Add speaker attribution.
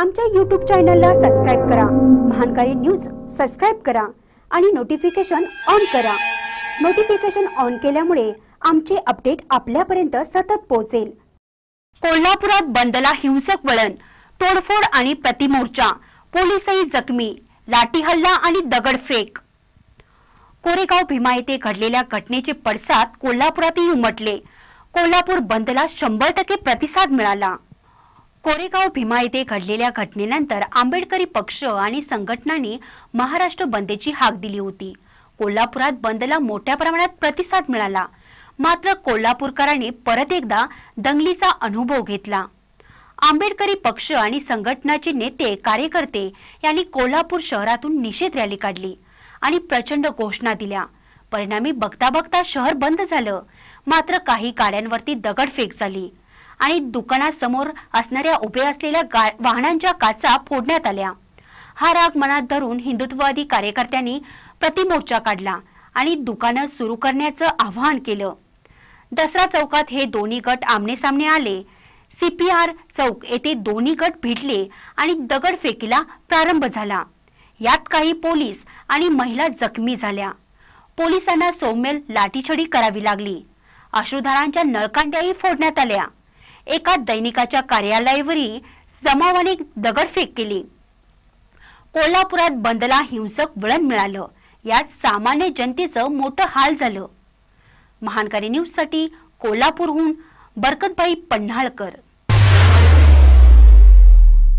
Speaker 1: आमच्या यूट्यूब चॅनलला सबस्क्राईब करा महानकारी न्यूज सबस्क्राईब करा आणि नोटिफिकेशन ऑन करा नोटिफिकेशन ऑन केल्यामुळे आमचे अपडेट आपल्यापर्यंत सतत पोहोचेल कोल्हापुरात बंदला हिंसक वळण तोडफोड आणि प्रतिमोर्चा पोलीसही जखमी लाठी हल्ला आणि दगडफेक कोरेगाव भीमा येथे घडलेल्या घटनेचे पडसाद कोल्हापुरातही उमटले कोल्हापूर बंदला शंभर टक्के प्रतिसाद मिळाला कोरेगाव भीमा येथे घडलेल्या घटनेनंतर आंबेडकरी पक्ष आणि संघटनांनी महाराष्ट्र बंदची हाक दिली होती कोल्हापुरात बंदला मोठ्या प्रमाणात प्रतिसाद मिळाला मात्र कोल्हापूरकरांनी परत एकदा दंगलीचा अनुभव घेतला आंबेडकरी पक्ष आणि संघटनाचे नेते कार्यकर्ते यांनी कोल्हापूर शहरातून निषेध रॅली काढली आणि प्रचंड घोषणा दिल्या परिणामी बघता बघता शहर बंद झालं मात्र काही गाड्यांवरती दगडफेक झाली आणि दुकानासमोर असणाऱ्या उभे असलेल्या वाहनांच्या काचा फोडण्यात आल्या हा राग मनात धरून हिंदुत्ववादी कार्यकर्त्यांनी प्रतिमोर्चा काढला आणि दुकानं सुरू करण्याचं आवाहन केलं दसरा चौकात हे दोन्ही गट आमनेसामने आले सीपीआर चौक येथे दोन्ही गट भिडले आणि दगडफेकीला प्रारंभ झाला यात काही पोलीस आणि महिला जखमी झाल्या पोलिसांना सौम्य लाठीछडी करावी लागली अश्रुधारांच्या नळकांड्याही फोडण्यात आल्या एका दैनिकाच्या कार्यालयावरही जमावाने दगडफेक केली कोल्हापुरात बंदला हिंसक वळण मिळालं यात सामान्य जनतेचं मोठं हाल झालं महानकारी न्यूजसाठी कोल्हापूरहून बरकतबाई पन्हाळकर